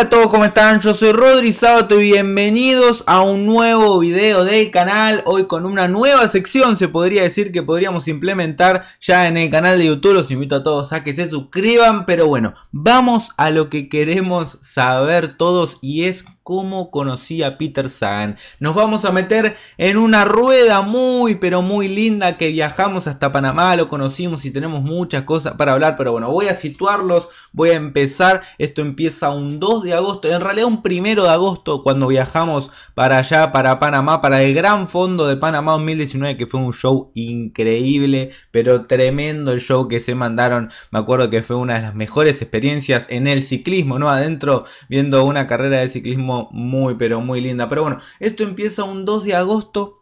Hola a todos, ¿cómo están? Yo soy Rodri Sábato y bienvenidos a un nuevo video del canal. Hoy con una nueva sección, se podría decir que podríamos implementar ya en el canal de YouTube. Los invito a todos a que se suscriban, pero bueno, vamos a lo que queremos saber todos y es cómo conocí a Peter Sagan. Nos vamos a meter en una rueda muy pero muy linda que viajamos hasta Panamá, lo conocimos y tenemos muchas cosas para hablar, pero bueno, voy a situarlos, voy a empezar, esto empieza un 2 de agosto, en realidad un 1 de agosto cuando viajamos para allá, para Panamá, para el Gran Fondo de Panamá 2019 que fue un show increíble, pero tremendo el show que se mandaron, me acuerdo que fue una de las mejores experiencias en el ciclismo, ¿no? Adentro viendo una carrera de ciclismo muy, pero muy linda. Pero bueno, esto empieza un 2 de agosto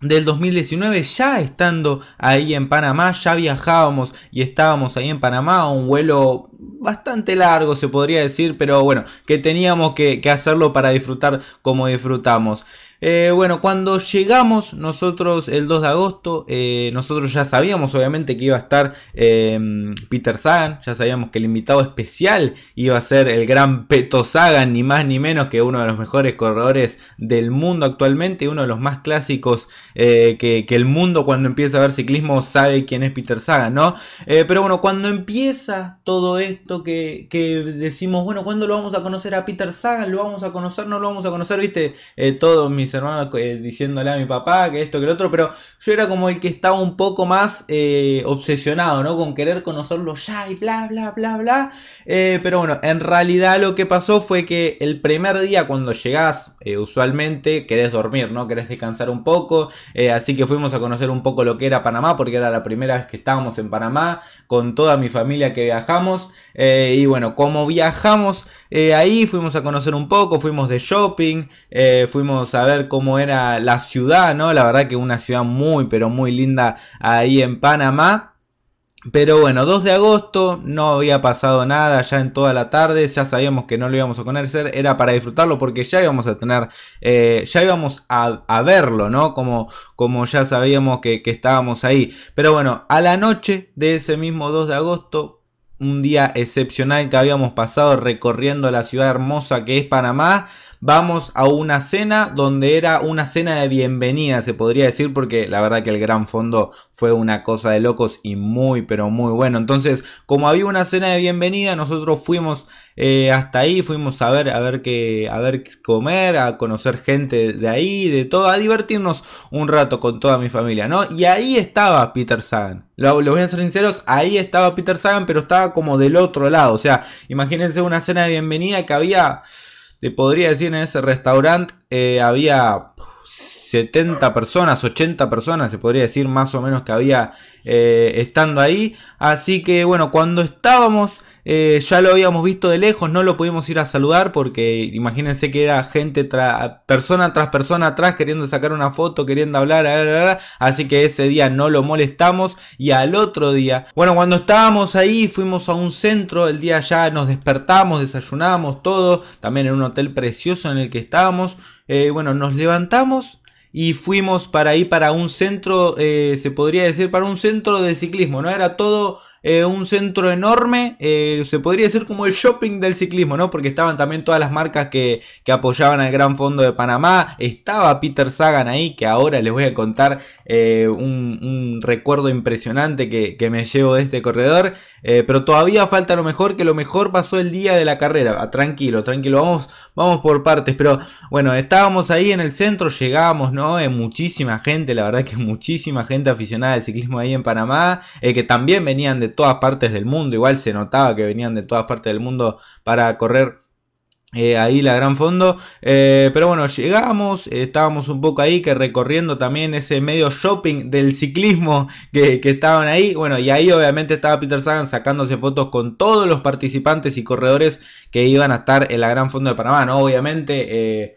del 2019, ya estando ahí en Panamá, ya viajábamos y estábamos ahí en Panamá, un vuelo bastante largo se podría decir, pero bueno, que teníamos que hacerlo para disfrutar como disfrutamos. Eh, bueno, cuando llegamos nosotros el 2 de agosto, eh, nosotros ya sabíamos obviamente que iba a estar em, Peter Sagan, ya sabíamos que el invitado especial iba a ser el gran Peto Sagan, ni más ni menos que uno de los mejores corredores del mundo actualmente, uno de los más clásicos eh, que, el mundo cuando empieza a ver ciclismo sabe quién es Peter Sagan, ¿no? pero bueno, cuando empieza todo esto que, decimos, bueno, cuando lo vamos a conocer a Peter Sagan? ¿Lo vamos a conocer? ¿No lo vamos a conocer? ¿Viste? todos mis mis hermanos eh, diciéndole a mi papá que esto, que el otro, pero yo era como el que estaba un poco más eh, obsesionado, ¿no? Con querer conocerlo ya y bla, bla, bla, bla. Eh, pero bueno, en realidad lo que pasó fue que el primer día cuando llegás, usualmente querés dormir, ¿no? Querés descansar un poco, así que fuimos a conocer un poco lo que era Panamá, porque era la primera vez que estábamos en Panamá, con toda mi familia que viajamos, y bueno, como viajamos, eh, ahí fuimos a conocer un poco, fuimos de shopping, eh, fuimos a ver cómo era la ciudad, ¿no? La verdad que una ciudad muy, pero muy linda ahí en Panamá. Pero bueno, 2 de agosto no había pasado nada ya en toda la tarde, ya sabíamos que no lo íbamos a conocer, era para disfrutarlo porque ya íbamos a tener, eh, ya íbamos a, verlo, ¿no? Como, como ya sabíamos que, que estábamos ahí. Pero bueno, a la noche de ese mismo 2 de agosto un día excepcional que habíamos pasado recorriendo la ciudad hermosa que es Panamá. Vamos a una cena donde era una cena de bienvenida, se podría decir, porque la verdad que el gran fondo fue una cosa de locos y muy, pero muy bueno. Entonces, como había una cena de bienvenida, nosotros fuimos eh, hasta ahí fuimos a ver, a ver qué, a ver comer, a conocer gente de ahí, de todo, a divertirnos un rato con toda mi familia, ¿no? Y ahí estaba Peter Sagan. Lo, voy a ser sinceros, ahí estaba Peter Sagan, pero estaba como del otro lado. O sea, imagínense una cena de bienvenida que había, te podría decir, en ese restaurante eh, había 70 personas, 80 personas, se podría decir más o menos que había eh, estando ahí. Así que bueno, cuando estábamos eh, ya lo habíamos visto de lejos, no lo pudimos ir a saludar porque imagínense que era gente, persona tras persona atrás queriendo sacar una foto, queriendo hablar, así que ese día no lo molestamos y al otro día, bueno, cuando estábamos ahí fuimos a un centro, el día ya nos despertamos, desayunamos, todo, también en un hotel precioso en el que estábamos, eh, bueno, nos levantamos y fuimos para ir para un centro, eh, se podría decir, para un centro de ciclismo, ¿no? Era todo eh, un centro enorme, eh, se podría decir como el shopping del ciclismo, ¿no? Porque estaban también todas las marcas que, que, apoyaban al Gran Fondo de Panamá, estaba Peter Sagan ahí, que ahora les voy a contar eh, un, recuerdo impresionante que, que, me llevo de este corredor, pero todavía falta lo mejor, que lo mejor pasó el día de la carrera, ah, tranquilo, tranquilo, vamos, vamos por partes, pero bueno, estábamos ahí en el centro, llegábamos, ¿no? Hay eh, muchísima gente, la verdad que muchísima gente aficionada al ciclismo ahí en Panamá, eh, que también venían de todas partes del mundo, igual se notaba que venían de todas partes del mundo para correr eh, ahí la gran fondo. Eh, pero bueno, llegamos, eh, estábamos un poco ahí que recorriendo también ese medio shopping del ciclismo que, estaban ahí. Bueno, y ahí obviamente estaba Peter Sagan sacándose fotos con todos los participantes y corredores que iban a estar en la gran fondo de Panamá, ¿no? Obviamente.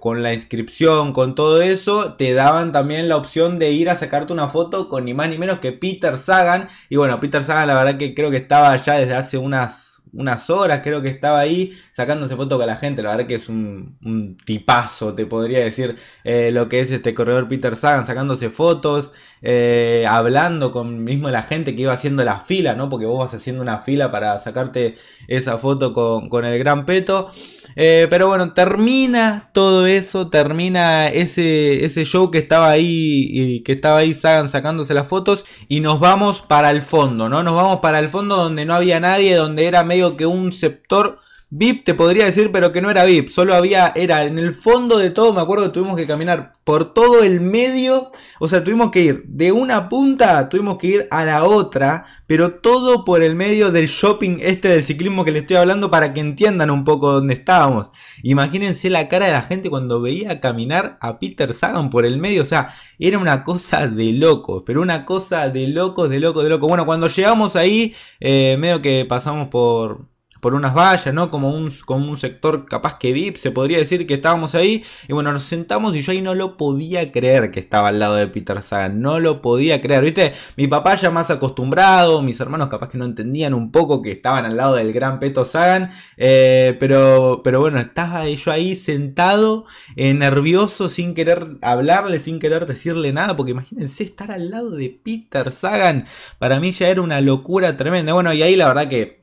con la inscripción, con todo eso, te daban también la opción de ir a sacarte una foto con ni más ni menos que Peter Sagan. Y bueno, Peter Sagan la verdad que creo que estaba ya desde hace unas unas, horas creo que estaba ahí sacándose fotos con la gente. La verdad que es un, tipazo, te podría decir, eh, lo que es este corredor Peter Sagan, sacándose fotos, eh, hablando con mismo la gente que iba haciendo la fila, ¿no? Porque vos vas haciendo una fila para sacarte esa foto con, el gran peto. Eh, pero bueno, termina todo eso, termina ese, ese show que estaba ahí, y que estaba ahí Sagan sacándose las fotos y nos vamos para el fondo, ¿no? Nos vamos para el fondo donde no había nadie, donde era medio que un sector VIP te podría decir, pero que no era VIP, solo había, era en el fondo de todo, me acuerdo que tuvimos que caminar por todo el medio, o sea, tuvimos que ir de una punta, tuvimos que ir a la otra, pero todo por el medio del shopping este del ciclismo que le estoy hablando para que entiendan un poco dónde estábamos. Imagínense la cara de la gente cuando veía caminar a Peter Sagan por el medio, o sea, era una cosa de locos, pero una cosa de locos, de locos, de locos. Bueno, cuando llegamos ahí, eh, medio que pasamos por por unas vallas, ¿no? Como un, como un sector capaz que VIP, se podría decir que estábamos ahí. Y bueno, nos sentamos y yo ahí no lo podía creer que estaba al lado de Peter Sagan, no lo podía creer, ¿viste? Mi papá ya más acostumbrado, mis hermanos capaz que no entendían un poco que estaban al lado del gran Peto Sagan, eh, pero, pero bueno, estaba yo ahí sentado, eh, nervioso, sin querer hablarle, sin querer decirle nada, porque imagínense estar al lado de Peter Sagan, para mí ya era una locura tremenda. Bueno, y ahí la verdad que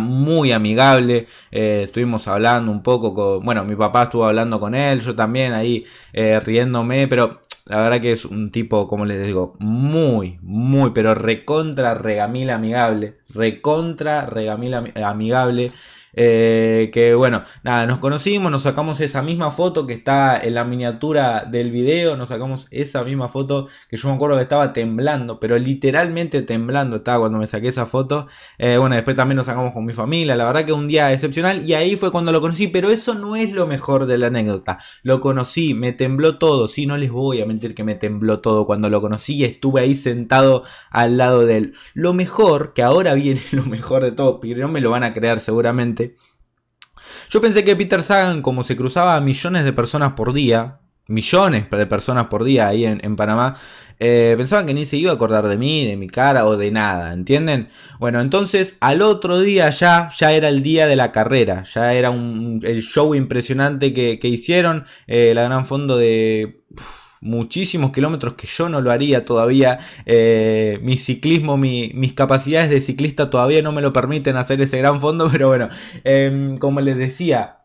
muy amigable. Eh, estuvimos hablando un poco con. Bueno, mi papá estuvo hablando con él, yo también ahí eh, riéndome, pero la verdad que es un tipo, como les digo, muy, muy, pero recontra regamil amigable. Recontra regamil amigable. Eh, que bueno, nada, nos conocimos, nos sacamos esa misma foto que está en la miniatura del video, nos sacamos esa misma foto que yo me acuerdo que estaba temblando, pero literalmente temblando estaba cuando me saqué esa foto. Eh, bueno, después también nos sacamos con mi familia, la verdad que un día excepcional y ahí fue cuando lo conocí, pero eso no es lo mejor de la anécdota. Lo conocí, me tembló todo, si no les voy a mentir que me tembló todo cuando lo conocí y estuve ahí sentado al lado de él. Lo mejor, que ahora viene lo mejor de todo, pero no me lo van a creer seguramente, yo pensé que Peter Sagan, como se cruzaba a millones de personas por día, millones de personas por día ahí en, Panamá, eh, pensaban que ni se iba a acordar de mí, de mi cara o de nada, ¿entienden? Bueno, entonces al otro día ya, ya era el día de la carrera, ya era un, el show impresionante que, hicieron, eh, la gran fondo de muchísimos kilómetros que yo no lo haría todavía. Eh, mi ciclismo, mis capacidades de ciclista todavía no me lo permiten hacer ese gran fondo, pero bueno, em, como les decía,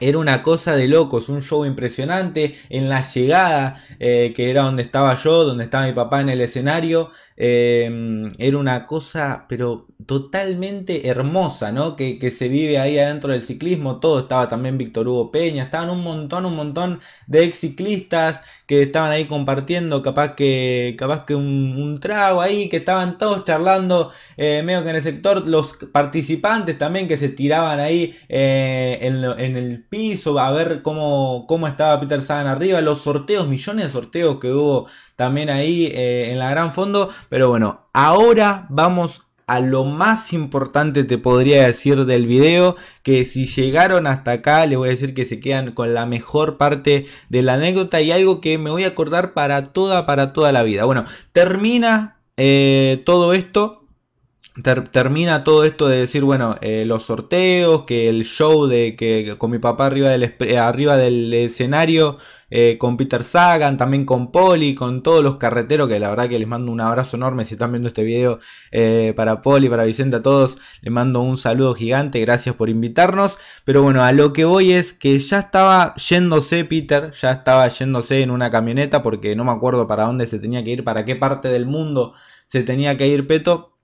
era una cosa de locos, un show impresionante. En la llegada, eh, que era donde estaba yo, donde estaba mi papá en el escenario, eh, era una cosa, pero totalmente hermosa, ¿no? Que, que, se vive ahí adentro del ciclismo. Todo estaba también Víctor Hugo Peña, estaban un montón, un montón de ex ciclistas que estaban ahí compartiendo, capaz que, capaz que un, trago ahí, que estaban todos charlando, eh, medio que en el sector, los participantes también que se tiraban ahí eh, en, el piso a ver cómo, cómo estaba Peter Sagan arriba, los sorteos, millones de sorteos que hubo también ahí eh, en la gran fondo, pero bueno, ahora vamos a lo más importante te podría decir del video, que si llegaron hasta acá les voy a decir que se quedan con la mejor parte de la anécdota y algo que me voy a acordar para toda, para toda la vida. Bueno, termina eh, todo esto termina todo esto de decir, bueno, eh, los sorteos, que el show de que con mi papá arriba del, eh, arriba del escenario, eh, con Peter Sagan, también con Poli, con todos los carreteros, que la verdad que les mando un abrazo enorme si están viendo este video para Poli, para Vicente, a todos, les mando un saludo gigante, gracias por invitarnos, pero bueno, a lo que voy es que ya estaba yéndose Peter, ya estaba yéndose en una camioneta, porque no me acuerdo para dónde se tenía que ir, para qué parte del mundo se tenía que ir Peto,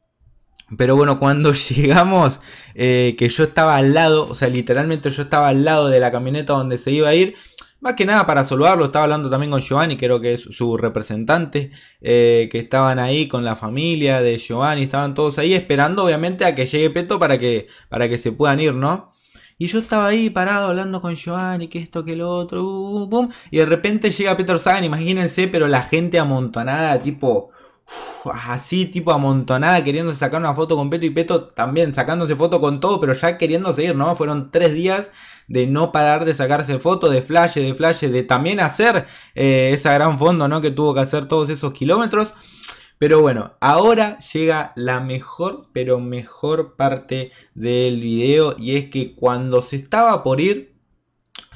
pero bueno, cuando llegamos, eh, que yo estaba al lado, o sea, literalmente yo estaba al lado de la camioneta donde se iba a ir. Más que nada para saludarlo, estaba hablando también con Giovanni, creo que es su representante, eh, que estaban ahí con la familia de Giovanni, estaban todos ahí esperando obviamente a que llegue Peto para que, para que se puedan ir, ¿no? Y yo estaba ahí parado hablando con Giovanni, que esto, que lo otro, uh, uh, uh, y de repente llega Peter Sagan, imagínense, pero la gente amontonada, tipo, así tipo amontonada queriendo sacar una foto con Peto y Peto también sacándose foto con todo, pero ya queriendo seguir, ¿no? Fueron tres días de no parar de sacarse foto, de flash, de flash, de también hacer eh, esa gran fondo, ¿no? Que tuvo que hacer todos esos kilómetros. Pero bueno, ahora llega la mejor, pero mejor parte del video y es que cuando se estaba por ir,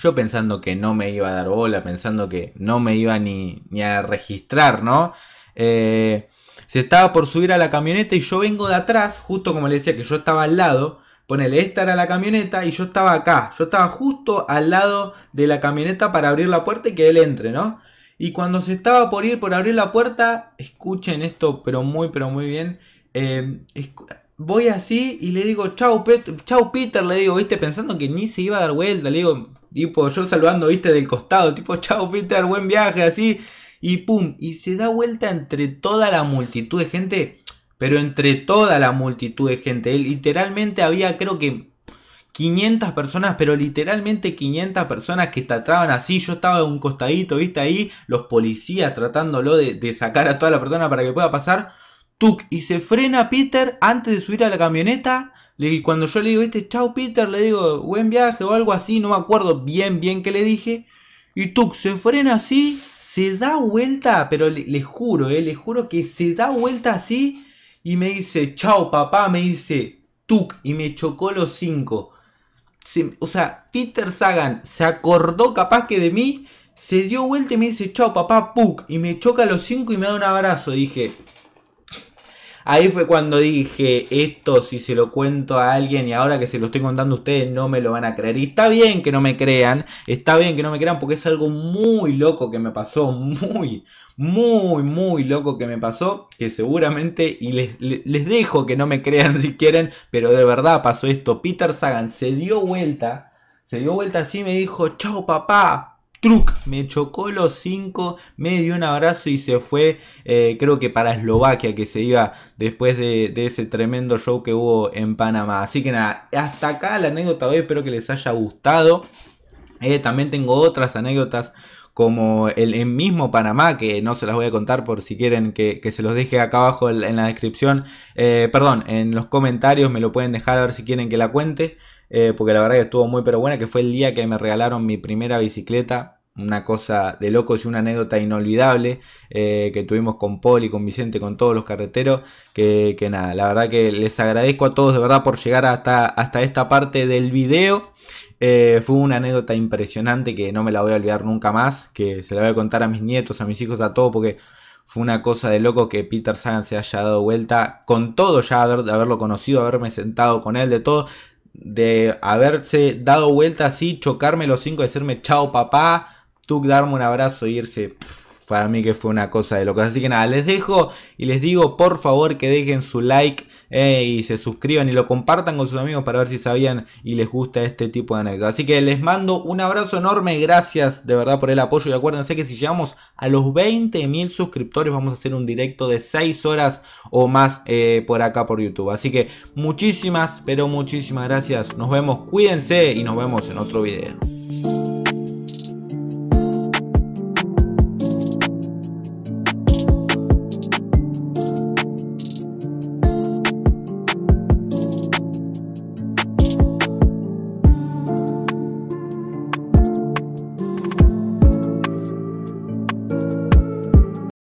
yo pensando que no me iba a dar bola, pensando que no me iba ni, ni a registrar, ¿no? Eh, se estaba por subir a la camioneta y yo vengo de atrás, justo como le decía que yo estaba al lado. Ponele, esta era la camioneta y yo estaba acá. Yo estaba justo al lado de la camioneta para abrir la puerta y que él entre, ¿no? Y cuando se estaba por ir por abrir la puerta, escuchen esto, pero muy, pero muy bien. Eh, voy así y le digo, chau, chau Peter, le digo, viste, pensando que ni se iba a dar vuelta, le digo, tipo, yo saludando, viste, del costado, tipo, chau Peter, buen viaje, así y pum, y se da vuelta entre toda la multitud de gente, pero entre toda la multitud de gente, eh, literalmente había creo que 500 personas, pero literalmente 500 personas que trataban así. Yo estaba en un costadito, viste ahí, los policías tratándolo de, sacar a toda la persona para que pueda pasar. Tuk, y se frena Peter antes de subir a la camioneta. Y cuando yo le digo, este, chao Peter, le digo, buen viaje o algo así, no me acuerdo bien, bien que le dije. Y Tuk se frena así se da vuelta, pero le, juro, les eh, le juro que se da vuelta así y me dice, chao papá, me dice, tuk, y me chocó los cinco. o sea, Peter Sagan se acordó capaz que de mí, se dio vuelta y me dice, chao papá, puk, y me choca los cinco y me da un abrazo. dije, Ahí fue cuando dije, esto si se lo cuento a alguien y ahora que se lo estoy contando a ustedes no me lo van a creer. Y está bien que no me crean, está bien que no me crean porque es algo muy loco que me pasó, muy, muy, muy loco que me pasó, que seguramente, y les, les dejo que no me crean si quieren, pero de verdad pasó esto. Peter Sagan se dio vuelta, se dio vuelta así y me dijo, chao papá, me chocó los 5, me dio un abrazo y se fue, eh, creo que para Eslovaquia que se iba después de, ese tremendo show que hubo en Panamá. Así que nada, hasta acá la anécdota hoy, espero que les haya gustado. Eh, también tengo otras anécdotas como el, mismo Panamá, que no se las voy a contar por si quieren que, se los deje acá abajo en, la descripción, eh, perdón, en los comentarios me lo pueden dejar a ver si quieren que la cuente, porque la verdad que estuvo muy pero buena, que fue el día que me regalaron mi primera bicicleta, una cosa de loco y una anécdota inolvidable eh, que tuvimos con Paul y con Vicente, con todos los carreteros. Que, nada, la verdad que les agradezco a todos de verdad por llegar hasta, hasta esta parte del video. Eh, fue una anécdota impresionante que no me la voy a olvidar nunca más. Que se la voy a contar a mis nietos, a mis hijos, a todos, porque fue una cosa de loco que Peter Sagan se haya dado vuelta con todo ya haber, haberlo conocido, haberme sentado con él, de todo de haberse dado vuelta así, chocarme los cinco, decirme chao papá, Tuk darme un abrazo y e irse. para mí que fue una cosa de locos. Así que nada, les dejo y les digo por favor que dejen su like eh, y se suscriban y lo compartan con sus amigos para ver si sabían y les gusta este tipo de anécdotas. Así que les mando un abrazo enorme, gracias de verdad por el apoyo y acuérdense que si llegamos a los 20.000 suscriptores vamos a hacer un directo de 6 horas o más eh, por acá por YouTube. Así que muchísimas, pero muchísimas gracias. Nos vemos, cuídense y nos vemos en otro video.